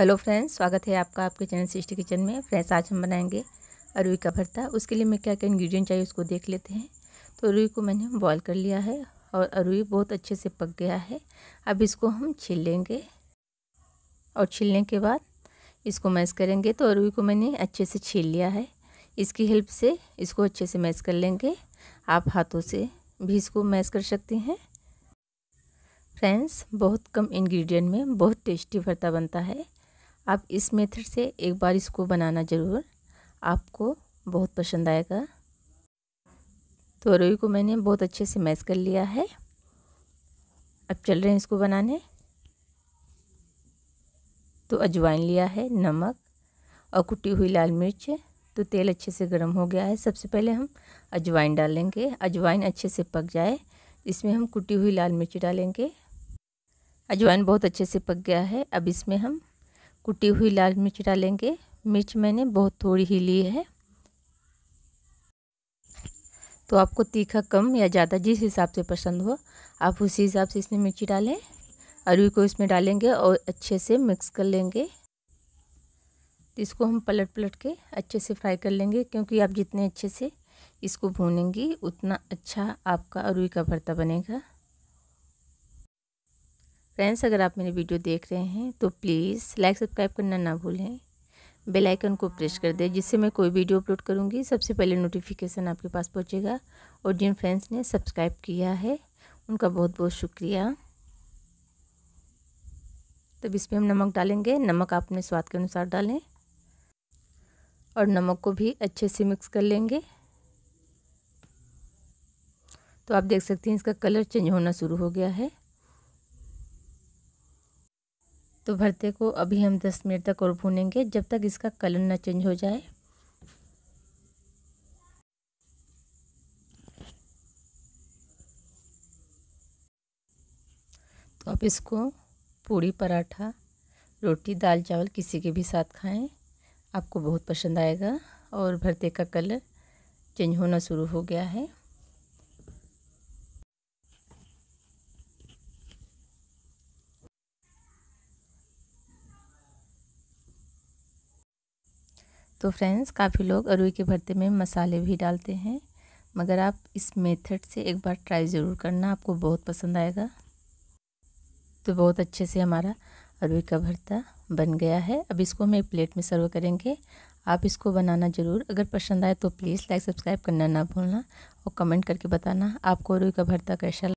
hello friends स्वागत है आपका आपके चैनल सिस्टी किचन में फ्रेंड्स आज हम बनाएंगे अरुई का भरता उसके लिए मैं क्या क्या इन्ग्रीडियंट चाहिए उसको देख लेते हैं तो अरुई को मैंने बॉईल कर लिया है और अरुई बहुत अच्छे से पक गया है अब इसको हम छील लेंगे और छीलने के बाद इसको मैश करेंगे तो अरुई को मैंने अच्छे से छील लिया है इसकी हेल्प से इसको अच्छे से मैश कर लेंगे आप हाथों से भी इसको मैश कर सकते हैं फ्रेंड्स बहुत कम इंग्रेडिएंट में बहुत टेस्टी भरता बनता है आप इस मेथड से एक बार इसको बनाना ज़रूर आपको बहुत पसंद आएगा तो रोई को मैंने बहुत अच्छे से मैश कर लिया है अब चल रहे हैं इसको बनाने तो अजवाइन लिया है नमक और कुटी हुई लाल मिर्च तो तेल अच्छे से गर्म हो गया है सबसे पहले हम अजवाइन डालेंगे अजवाइन अच्छे से पक जाए इसमें हम कुटी हुई लाल मिर्च डालेंगे अजवाइन बहुत अच्छे से पक गया है अब इसमें हम कुटी हुई लाल मिर्च डालेंगे मिर्च मैंने बहुत थोड़ी ही ली है तो आपको तीखा कम या ज़्यादा जिस हिसाब से पसंद हो आप उसी हिसाब से इसमें मिर्ची डालें अरवी को इसमें डालेंगे और अच्छे से मिक्स कर लेंगे इसको हम पलट पलट के अच्छे से फ्राई कर लेंगे क्योंकि आप जितने अच्छे से इसको भूनेंगी उतना अच्छा आपका अरुई का भरता बनेगा फ्रेंड्स अगर आप मेरी वीडियो देख रहे हैं तो प्लीज़ लाइक सब्सक्राइब करना ना भूलें बेल आइकन को प्रेस कर दें जिससे मैं कोई वीडियो अपलोड करूँगी सबसे पहले नोटिफिकेशन आपके पास पहुँचेगा और जिन फ्रेंड्स ने सब्सक्राइब किया है उनका बहुत बहुत शुक्रिया तब इसमें हम नमक डालेंगे नमक आप अपने स्वाद के अनुसार डालें और नमक को भी अच्छे से मिक्स कर लेंगे तो आप देख सकते हैं इसका कलर चेंज होना शुरू हो गया है तो भरते को अभी हम 10 मिनट तक और भूनेंगे जब तक इसका कलर ना चेंज हो जाए तो आप इसको पूड़ी पराठा रोटी दाल चावल किसी के भी साथ खाएं आपको बहुत पसंद आएगा और भरते का कलर चेंज होना शुरू हो गया है तो फ्रेंड्स काफ़ी लोग अरुई के भरते में मसाले भी डालते हैं मगर आप इस मेथड से एक बार ट्राई ज़रूर करना आपको बहुत पसंद आएगा तो बहुत अच्छे से हमारा अरुई का भरता बन गया है अब इसको हम एक प्लेट में सर्व करेंगे आप इसको बनाना ज़रूर अगर पसंद आए तो प्लीज़ लाइक सब्सक्राइब करना ना भूलना और कमेंट करके बताना आपको अरुई का भरता कैसा